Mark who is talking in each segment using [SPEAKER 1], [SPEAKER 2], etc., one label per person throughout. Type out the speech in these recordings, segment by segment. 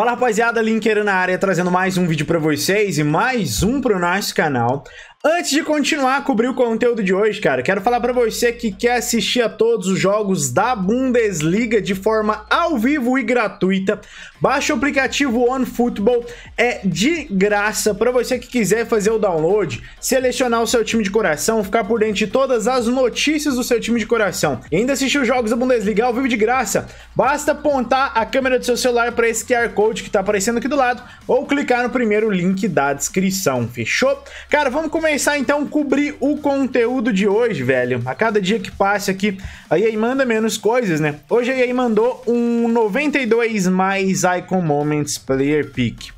[SPEAKER 1] Fala rapaziada, Linker na área, trazendo mais um vídeo para vocês e mais um para o nosso canal. Antes de continuar a cobrir o conteúdo de hoje, cara, quero falar para você que quer assistir a todos os jogos da Bundesliga de forma ao vivo e gratuita. Baixa o aplicativo OneFootball, é de graça para você que quiser fazer o download, selecionar o seu time de coração, ficar por dentro de todas as notícias do seu time de coração. E ainda assistir os jogos da Bundesliga ao vivo de graça. Basta apontar a câmera do seu celular para esse QR Code Code que tá aparecendo aqui do lado ou clicar no primeiro link da descrição, fechou? Cara, vamos começar então a cobrir o conteúdo de hoje, velho. A cada dia que passa aqui, a EA manda menos coisas, né? Hoje a EA mandou um 92 mais Icon Moments Player Pick.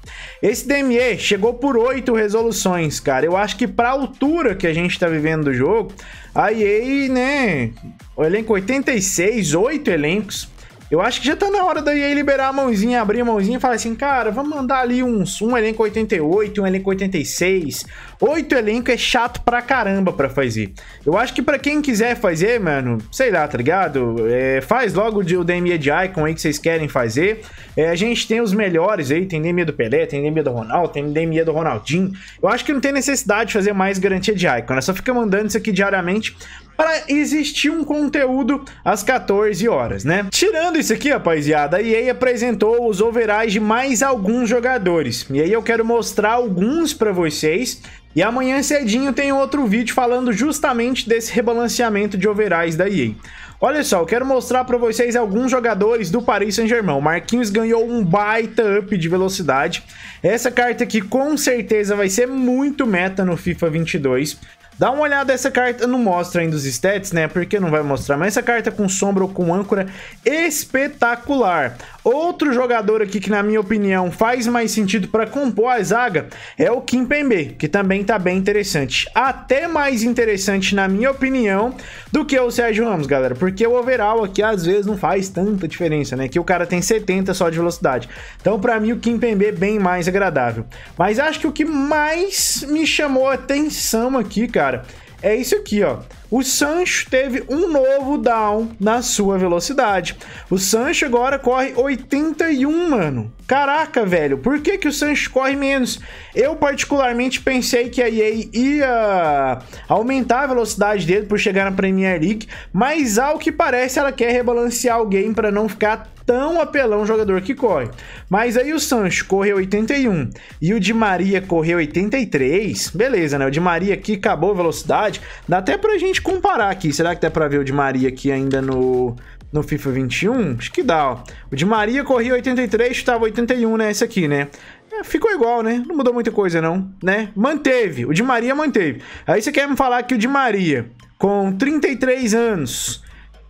[SPEAKER 1] Esse DME chegou por 8 resoluções, cara. Eu acho que pra altura que a gente tá vivendo do jogo, a EA, né, o elenco 86, 8 elencos, eu acho que já tá na hora da EA liberar a mãozinha, abrir a mãozinha e falar assim, cara, vamos mandar ali uns um elenco 88, um elenco 86. Oito elenco é chato pra caramba pra fazer. Eu acho que pra quem quiser fazer, mano, sei lá, tá ligado? É, faz logo o DME de Icon aí que vocês querem fazer. É, a gente tem os melhores aí, tem DME do Pelé, tem DME do Ronaldo, tem DME do Ronaldinho. Eu acho que não tem necessidade de fazer mais garantia de Icon, né? Só fica mandando isso aqui diariamente para existir um conteúdo às 14 horas, né? Tirando isso aqui, rapaziada, a EA apresentou os overais de mais alguns jogadores. E aí eu quero mostrar alguns para vocês. E amanhã cedinho tem outro vídeo falando justamente desse rebalanceamento de overais da EA. Olha só, eu quero mostrar para vocês alguns jogadores do Paris Saint-Germain. O Marquinhos ganhou um baita up de velocidade. Essa carta aqui com certeza vai ser muito meta no FIFA 22. Dá uma olhada essa carta, não mostra ainda os stats, né? Porque não vai mostrar, mas essa carta com sombra ou com âncora, espetacular. Outro jogador aqui que, na minha opinião, faz mais sentido para compor a zaga é o Kim Pembe, que também está bem interessante. Até mais interessante, na minha opinião, do que o Sérgio Ramos, galera, porque o overall aqui às vezes não faz tanta diferença, né? Que o cara tem 70 só de velocidade. Então, para mim, o Kim Pembe é bem mais agradável. Mas acho que o que mais me chamou a atenção aqui, cara, é isso aqui, ó. O Sancho teve um novo down na sua velocidade. O Sancho agora corre 81, mano. Caraca, velho, por que, que o Sancho corre menos? Eu particularmente pensei que a EA ia aumentar a velocidade dele por chegar na Premier League, mas ao que parece ela quer rebalancear o game para não ficar tão apelão jogador que corre. Mas aí o Sancho correu 81 e o Di Maria correu 83. Beleza, né? O Di Maria aqui acabou a velocidade. Dá até pra gente comparar aqui. Será que dá pra ver o Di Maria aqui ainda no, no FIFA 21? Acho que dá, ó. O Di Maria corria 83, estava 81, né? Esse aqui, né? É, ficou igual, né? Não mudou muita coisa, não, né? Manteve. O Di Maria manteve. Aí você quer me falar que o Di Maria, com 33 anos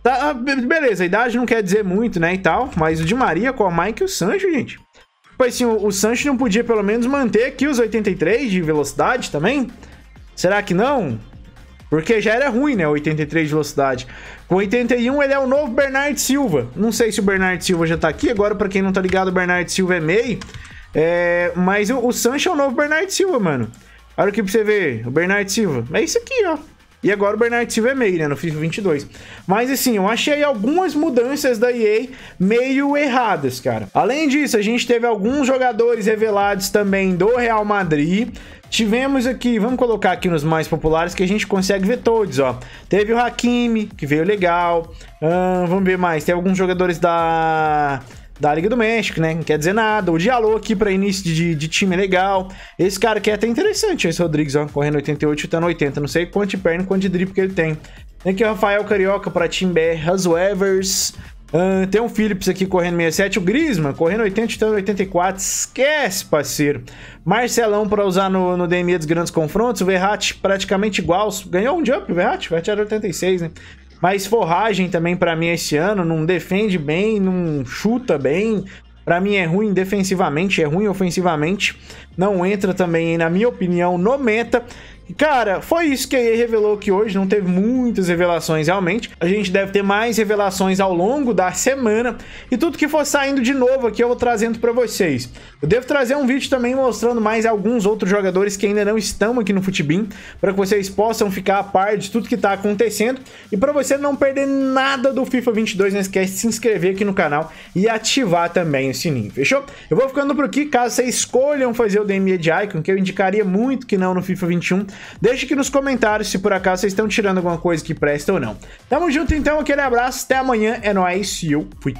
[SPEAKER 1] Tá, ah, beleza, a idade não quer dizer muito, né, e tal, mas o de Maria, Mike e o Sancho, gente. Pois assim, o, o Sancho não podia pelo menos manter aqui os 83 de velocidade também? Será que não? Porque já era ruim, né? 83 de velocidade. Com 81, ele é o novo Bernard Silva. Não sei se o Bernard Silva já tá aqui. Agora, para quem não tá ligado, o Bernard Silva é meio. É... Mas o, o Sancho é o novo Bernard Silva, mano. Olha aqui pra você ver. O Bernard Silva. É isso aqui, ó. E agora o Bernard Silva é meio, né? No FIFA 22. Mas assim, eu achei algumas mudanças da EA meio erradas, cara. Além disso, a gente teve alguns jogadores revelados também do Real Madrid. Tivemos aqui, vamos colocar aqui nos mais populares que a gente consegue ver todos, ó. Teve o Hakimi, que veio legal. vamos ver mais. Tem alguns jogadores da da Liga do México, né? Não quer dizer nada. O Diallo aqui para início de, de, time é legal. Esse cara aqui é até interessante, esse Rodrigues, ó, correndo 88, chutando 80. Não sei quanto de perna, quanto de drip que ele tem. Tem aqui o Rafael Carioca para time B, Hazel Uh, tem um Phillips aqui correndo 67, o Grisma correndo 80, chutando 84. Esquece, parceiro. Marcelão para usar no, no DME dos grandes confrontos. O Verratti praticamente igual. Ganhou um jump, o Verratti? O Verratti era 86, né? Mas forragem também para mim esse ano não defende bem, não chuta bem. Para mim é ruim defensivamente, é ruim ofensivamente. Não entra também, na minha opinião, no meta. Cara, foi isso que a EA revelou que hoje, não teve muitas revelações realmente. A gente deve ter mais revelações ao longo da semana e tudo que for saindo de novo aqui eu vou trazendo para vocês. Eu devo trazer um vídeo também mostrando mais alguns outros jogadores que ainda não estão aqui no Futebin, para que vocês possam ficar a par de tudo que tá acontecendo e para você não perder nada do FIFA 22, não esquece de se inscrever aqui no canal e ativar também o sininho, fechou? Eu vou ficando por aqui, caso vocês escolham fazer o DM de Icon, que eu indicaria muito que não no FIFA 21, Deixe aqui nos comentários se por acaso vocês estão tirando alguma coisa que presta ou não. Tamo junto então, aquele abraço, até amanhã, é nóis e eu fui.